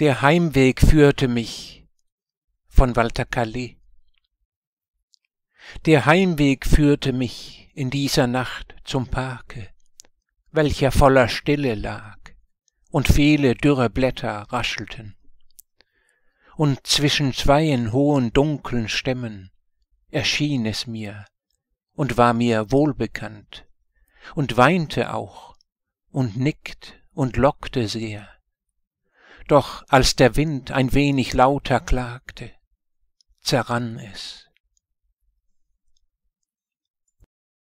Der Heimweg führte mich von Walter Calais. Der Heimweg führte mich in dieser Nacht zum Parke, welcher voller Stille lag, und viele dürre Blätter raschelten. Und zwischen zweien hohen dunklen Stämmen erschien es mir und war mir wohlbekannt und weinte auch und nickt und lockte sehr doch als der Wind ein wenig lauter klagte, zerrann es.